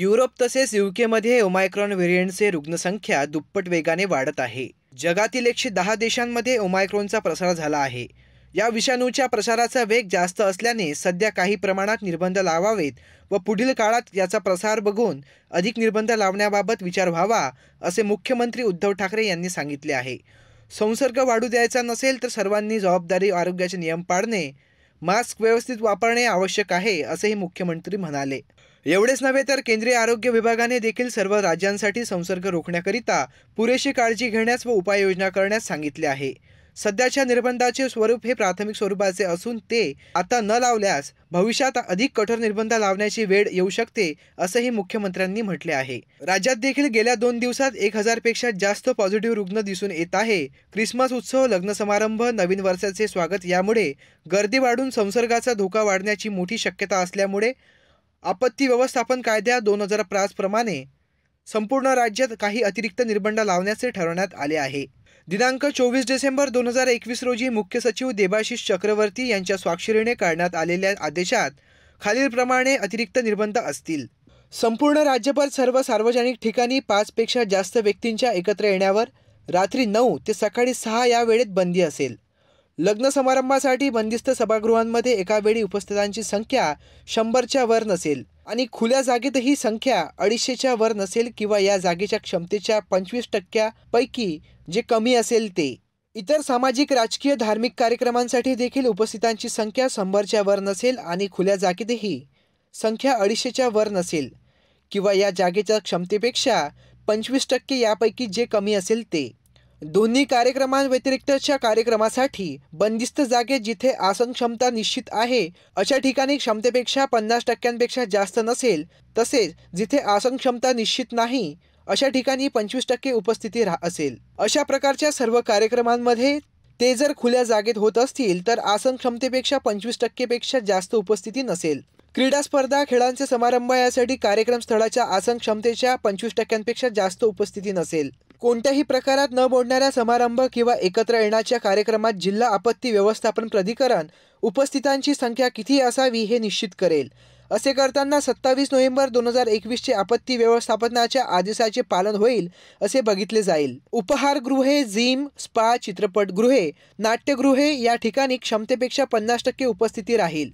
Europe तसेच युकेमध्ये Omicron व्हेरियंटचे रुग्णसंख्या दुप्पट वेगाने वाढत आहे जगातील एकशे दहा देशांमध्ये ओमायक्रॉनचा प्रसार झाला आहे या विषाणूच्या प्रसाराचा वेग जास्त असल्याने सध्या काही प्रमाणात निर्बंध लावावेत व पुढील काळात याचा प्रसार बघून अधिक निर्बंध लावण्याबाबत विचार व्हावा असे मुख्यमंत्री उद्धव ठाकरे यांनी सांगितले आहे संसर्ग वाढू द्यायचा नसेल तर सर्वांनी जबाबदारी आरोग्याचे नियम पाळणे मास्क व्यवस्थित वापरणे आवश्यक आहे असेही मुख्यमंत्री म्हणाले एवढेच नव्हे तर केंद्रीय आरोग्य विभागाने देखील सर्व राज्यांसाठी संसर्ग रोखण्याकरिता पुरेशी काळजी घेण्यास व उपाययोजना करण्यास सांगितले आहे सध्याच्या निर्बंधाचे स्वरूप हे प्राथमिक स्वरूपाचे असून ते आता न लावल्यास भविष्यात अधिक कठोर निर्बंध लावण्याची वेळ येऊ शकते असंही मुख्यमंत्र्यांनी म्हटले आहे राज्यात देखील गेल्या दोन दिवसात एक हजारपेक्षा जास्त पॉझिटिव्ह रुग्ण दिसून येत आहे क्रिसमस उत्सव लग्न समारंभ नवीन वर्षाचे स्वागत यामुळे गर्दी वाढून संसर्गाचा धोका वाढण्याची मोठी शक्यता असल्यामुळे आपत्ती व्यवस्थापन कायद्या दोन हजार पाचप्रमाणे संपूर्ण राज्यात काही अतिरिक्त निर्बंध लावण्याचे ठरवण्यात आले आहे दिनांक चोवीस डिसेंबर दोन हजार एकवीस रोजी मुख्य सचिव देबाशिष चक्रवर्ती यांच्या स्वाक्षरीने काढण्यात आलेल्या आदेशात खालीलप्रमाणे अतिरिक्त निर्बंध असतील संपूर्ण राज्यभर सर्व सार्वजनिक ठिकाणी पाचपेक्षा जास्त व्यक्तींच्या एकत्र येण्यावर रात्री नऊ ते सकाळी सहा या वेळेत बंदी असेल लग्न समारंभासाठी बंदिस्त सभागृहांमध्ये एकावेळी उपस्थितांची संख्या शंभरच्या वर नसेल आणि खुल्या जागेत ही संख्या अडीचशेच्या वर नसेल किंवा या जागेच्या क्षमतेच्या पंचवीस टक्क्यापैकी जे कमी असेल ते इतर सामाजिक राजकीय धार्मिक कार्यक्रमांसाठी देखील उपस्थितांची संख्या शंभरच्या वर नसेल आणि खुल्या जागेतही संख्या अडीचशेच्या वर नसेल किंवा या जागेच्या क्षमतेपेक्षा पंचवीस टक्के यापैकी जे कमी असेल ते दोन्ही कार्यक्रमांव्यतिरिक्तच्या कार्यक्रमासाठी बंदिस्त जागे जिथे आसन क्षमता निश्चित आहे अशा ठिकाणी क्षमतेपेक्षा पन्नास टक्क्यांपेक्षा जास्त नसेल तसेच जिथे आसन क्षमता निश्चित नाही अशा ठिकाणी पंचवीस टक्के उपस्थिती राह असेल अशा प्रकारच्या सर्व कार्यक्रमांमध्ये ते जर खुल्या जागेत होत असतील तर आसन क्षमतेपेक्षा पंचवीस टक्केपेक्षा जास्त उपस्थिती नसेल क्रीडा स्पर्धा खेळांचे समारंभ यासाठी कार्यक्रम स्थळाच्या आसन क्षमतेच्या पंचवीस टक्क्यांपेक्षा जास्त उपस्थिती नसेल कोणत्याही प्रकारात न बोडणाऱ्या समारंभ किंवा एकत्र येण्याच्या कार्यक्रमात जिल्हा आपत्ती व्यवस्थापन प्राधिकरण उपस्थितांची संख्या किती असावी हे निश्चित करेल असे करताना सत्तावीस नोव्हेंबर दोन हजार एकवीसचे आपत्ती व्यवस्थापनाच्या आदेशाचे पालन होईल असे बघितले जाईल उपहारगृहे जिम स्पा चित्रपटगृहे नाट्यगृहे या ठिकाणी क्षमतेपेक्षा पन्नास टक्के उपस्थिती राहील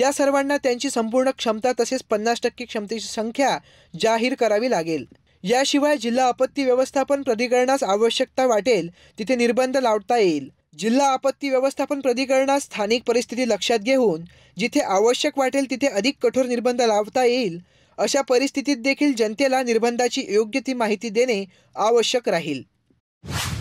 या सर्वांना त्यांची संपूर्ण क्षमता तसेच पन्नास टक्के क्षमतेची संख्या जाहीर करावी लागेल याशिवाय जिल्हा आपत्ती व्यवस्थापन प्राधिकरणास आवश्यकता वाटेल तिथे निर्बंध लावता येईल जिल्हा आपत्ती व्यवस्थापन प्राधिकरणात स्थानिक परिस्थिती लक्षात घेऊन जिथे आवश्यक वाटेल तिथे अधिक कठोर निर्बंध लावता येईल अशा परिस्थितीत देखील जनतेला निर्बंधाची योग्य ती माहिती देणे आवश्यक राहील